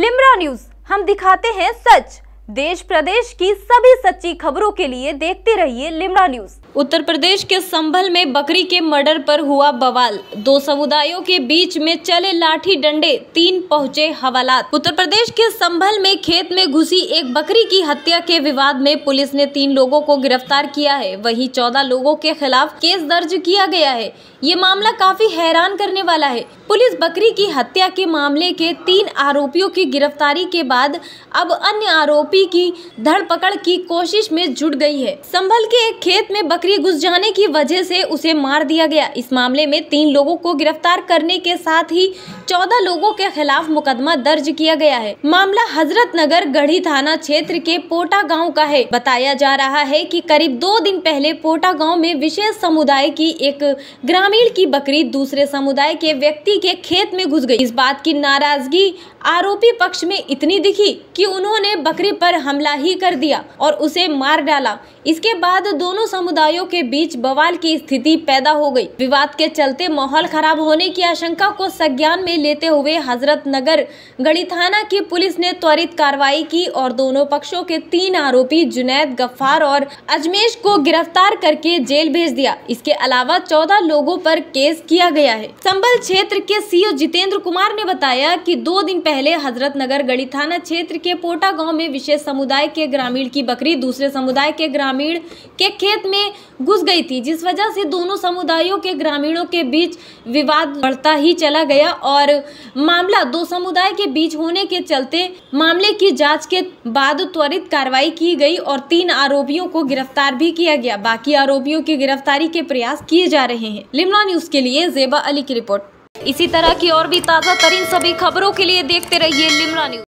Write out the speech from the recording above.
लिमरा news हम दिखाते हैं सच देश प्रदेश की सभी सच्ची खबरों के लिए देखते रहिए लिमड़ा न्यूज उत्तर प्रदेश के संभल में बकरी के मर्डर पर हुआ बवाल दो समुदायों के बीच में चले लाठी डंडे तीन पहुंचे हवालात उत्तर प्रदेश के संभल में खेत में घुसी एक बकरी की हत्या के विवाद में पुलिस ने तीन लोगों को गिरफ्तार किया है वहीं चौदह लोगों के खिलाफ केस दर्ज किया गया है ये मामला काफी हैरान करने वाला है पुलिस बकरी की हत्या के मामले के तीन आरोपियों की गिरफ्तारी के बाद अब अन्य आरोपी आरोपी की धरपकड़ की कोशिश में जुट गई है संभल के एक खेत में बकरी घुस जाने की वजह से उसे मार दिया गया इस मामले में तीन लोगों को गिरफ्तार करने के साथ ही चौदह लोगों के खिलाफ मुकदमा दर्ज किया गया है मामला हजरत नगर गढ़ी थाना क्षेत्र के पोटा गाँव का है बताया जा रहा है की करीब दो दिन पहले पोटा गाँव में विशेष समुदाय की एक ग्रामीण की बकरी दूसरे समुदाय के व्यक्ति के खेत में घुस गई इस बात की नाराजगी आरोपी पक्ष में इतनी दिखी कि उन्होंने बकरी पर पर हमला ही कर दिया और उसे मार डाला इसके बाद दोनों समुदायों के बीच बवाल की स्थिति पैदा हो गई विवाद के चलते माहौल खराब होने की आशंका को संज्ञान में लेते हुए हजरत नगर गढ़ी थाना की पुलिस ने त्वरित कार्रवाई की और दोनों पक्षों के तीन आरोपी जुनैद गफ्फार और अजमेश को गिरफ्तार करके जेल भेज दिया इसके अलावा चौदह लोगों पर केस किया गया है संबल क्षेत्र के सीओ जितेंद्र कुमार ने बताया कि दो दिन पहले हजरत नगर गढ़ी थाना क्षेत्र के पोटा गांव में विशेष समुदाय के ग्रामीण की बकरी दूसरे समुदाय के ग्रामीण के खेत में घुस गई थी जिस वजह से दोनों समुदायों के ग्रामीणों के बीच विवाद बढ़ता ही चला गया और मामला दो समुदाय के बीच होने के चलते मामले की जांच के बाद त्वरित कार्रवाई की गई और तीन आरोपियों को गिरफ्तार भी किया गया बाकी आरोपियों की गिरफ्तारी के प्रयास किए जा रहे हैं लिमला न्यूज के लिए जेबा अली की रिपोर्ट इसी तरह की और भी ताज़ा तरीन सभी खबरों के लिए देखते रहिए लिमला न्यूज